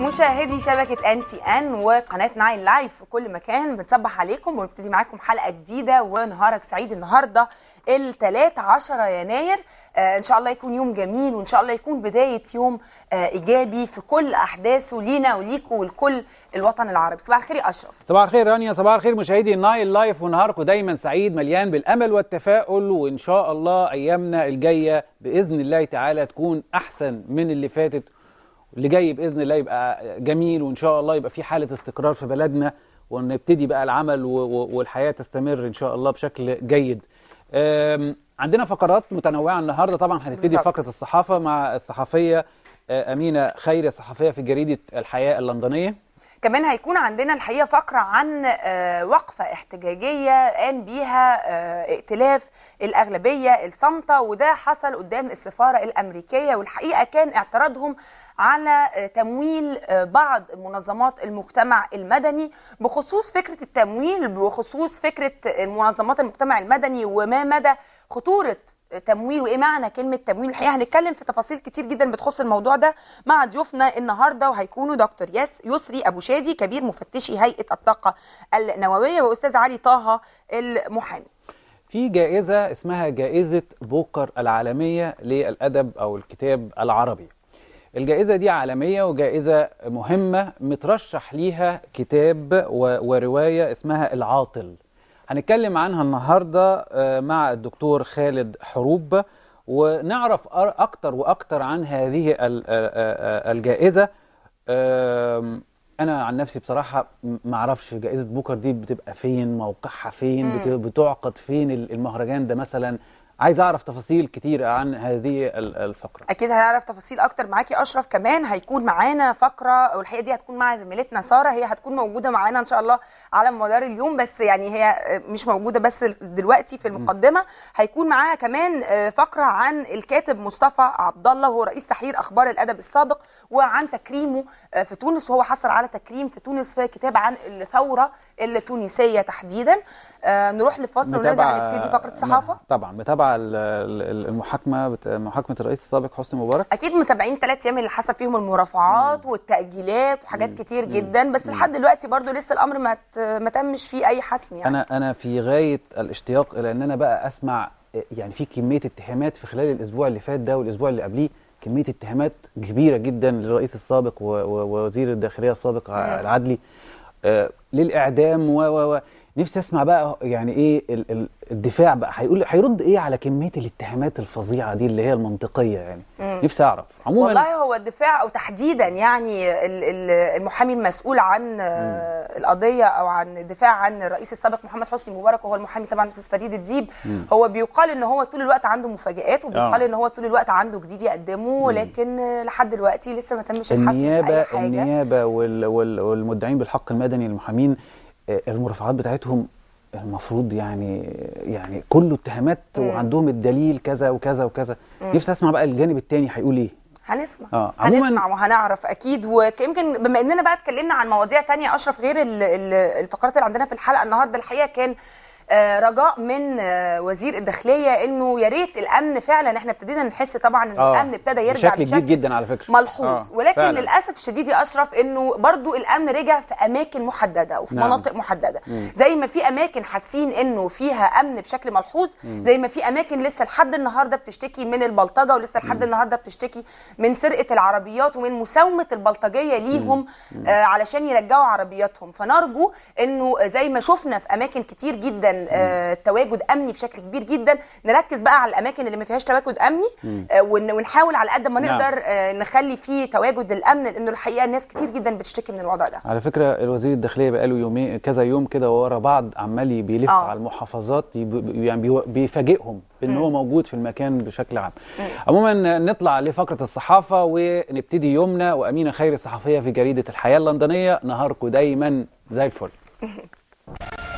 مشاهدي شبكة ان تي ان وقناة ناين لايف في كل مكان بنصبح عليكم ونبتدي معاكم حلقة جديدة ونهارك سعيد النهاردة الثلاث 10 يناير آه ان شاء الله يكون يوم جميل وان شاء الله يكون بداية يوم آه ايجابي في كل احداثه لينا وليكم ولكل الوطن العربي صباح الخير يا اشرف صباح الخير رانيا صباح الخير مشاهدي ناين لايف ونهاركم دايما سعيد مليان بالامل والتفاؤل وان شاء الله ايامنا الجايه باذن الله تعالى تكون احسن من اللي فاتت اللي جاي باذن الله يبقى جميل وان شاء الله يبقى في حاله استقرار في بلدنا ونبتدي بقى العمل والحياه تستمر ان شاء الله بشكل جيد. عندنا فقرات متنوعه النهارده طبعا هنبتدي فقره الصحافه مع الصحفيه آه، امينه خيري الصحفيه في جريده الحياه اللندنيه. كمان هيكون عندنا الحقيقه فقره عن آه، وقفه احتجاجيه قام بيها آه، ائتلاف الاغلبيه الصامته وده حصل قدام السفاره الامريكيه والحقيقه كان اعتراضهم على آه، تمويل آه، بعض منظمات المجتمع المدني بخصوص فكره التمويل بخصوص فكره آه، منظمات المجتمع المدني وما مدى خطوره تمويل وايه معنى كلمه تمويل الحقيقه هنتكلم في تفاصيل كتير جدا بتخص الموضوع ده مع ضيوفنا النهارده وهيكونوا دكتور ياس يسري ابو شادي كبير مفتشي هيئه الطاقه النوويه واستاذ علي طه المحامي في جائزه اسمها جائزه بوكر العالميه للادب او الكتاب العربي الجائزة دي عالمية وجائزة مهمة مترشح ليها كتاب ورواية اسمها العاطل هنتكلم عنها النهاردة آه، مع الدكتور خالد حروب ونعرف أكتر وأكتر عن هذه آه، آه، الجائزة أنا عن نفسي بصراحة ما أعرفش جائزة بوكر دي بتبقى فين موقعها فين بتعقد فين المهرجان ده مثلا عايز اعرف تفاصيل كتير عن هذه الفقره اكيد هنعرف تفاصيل اكتر معاكي اشرف كمان هيكون معانا فقره والحقيقه دي هتكون مع زميلتنا ساره هي هتكون موجوده معانا ان شاء الله على مدار اليوم بس يعني هي مش موجوده بس دلوقتي في المقدمه هيكون معاها كمان آه، فقره عن الكاتب مصطفى عبد الله وهو رئيس تحرير اخبار الادب السابق وعن تكريمه آه، في تونس وهو حصل على تكريم في تونس في كتاب عن الثوره التونسيه تحديدا آه، نروح لفصل ونرجع نبتدي فقره الصحافه طبعا متابعه المحاكمه محاكمه الرئيس السابق حسني مبارك اكيد متابعين ثلاث ايام اللي حصل فيهم المرافعات والتاجيلات وحاجات كتير جدا بس لحد دلوقتي برضو لسه الامر ما ما تمش فيه اي حسم يعني انا انا في غايه الاشتياق الى ان انا بقى اسمع يعني في كميه اتهامات في خلال الاسبوع اللي فات ده والاسبوع اللي قبليه كميه اتهامات كبيره جدا للرئيس السابق ووزير الداخليه السابق العدلي آه، للاعدام و و و نفسي اسمع بقى يعني ايه ال- ال- الدفاع بقى هيقول هيرد ايه على كميه الاتهامات الفظيعه دي اللي هي المنطقيه يعني مم. نفسي اعرف عموما والله هو الدفاع او تحديدا يعني ال- ال- المحامي المسؤول عن مم. آه، القضيه او عن الدفاع عن الرئيس السابق محمد حسني مبارك وهو المحامي طبعا الاستاذ فريد الديب مم. هو بيقال ان هو طول الوقت عنده مفاجات وبيقال آه. ان هو طول الوقت عنده جديد يقدمه لكن لحد دلوقتي لسه ما تمش الحسم النيابه النيابه وال- وال- والمدعين بالحق المدني المحامين المرافعات بتاعتهم المفروض يعني يعني كله اتهامات وعندهم الدليل كذا وكذا وكذا نفسي اسمع بقى الجانب الثاني هيقول ايه هنسمع آه. هنسمع وهنعرف اكيد ويمكن بما اننا بقى اتكلمنا عن مواضيع تانية اشرف غير الفقرات اللي عندنا في الحلقه النهارده الحقيقه كان آه، رجاء من آه، وزير الداخليه انه يا ريت الامن فعلا احنا ابتدينا نحس طبعا ان آه. الامن ابتدى يرجع بشكل كبير جدا على فكره ملحوظ ولكن فعلا. للاسف الشديد يا اشرف انه برضو الامن رجع في اماكن محدده وفي نعم. مناطق محدده مم. زي ما في اماكن حاسين انه فيها امن بشكل ملحوظ مم. زي ما في اماكن لسه لحد النهارده بتشتكي من البلطجه ولسه لحد النهارده بتشتكي من سرقه العربيات ومن مساومه البلطجيه ليهم مم. آه علشان يرجعوا عربياتهم فنرجو انه زي ما شفنا في اماكن كتير جدا جدا آه، تواجد امني بشكل كبير جدا نركز بقى على الاماكن اللي ما فيهاش تواجد امني آه، ونحاول على قد ما نقدر نعم. آه، نخلي فيه تواجد الامن لانه الحقيقه الناس كتير جدا بتشتكي من الوضع ده على فكره الوزير الداخليه بقاله يومين كذا يوم كده ورا بعض عمال بيلف آه. على المحافظات يعني بيفاجئهم ان هو موجود في المكان بشكل عام عموما نطلع لفقره الصحافه ونبتدي يومنا وامينه خير الصحفيه في جريده الحياه اللندنيه نهاركم دايما زي الفل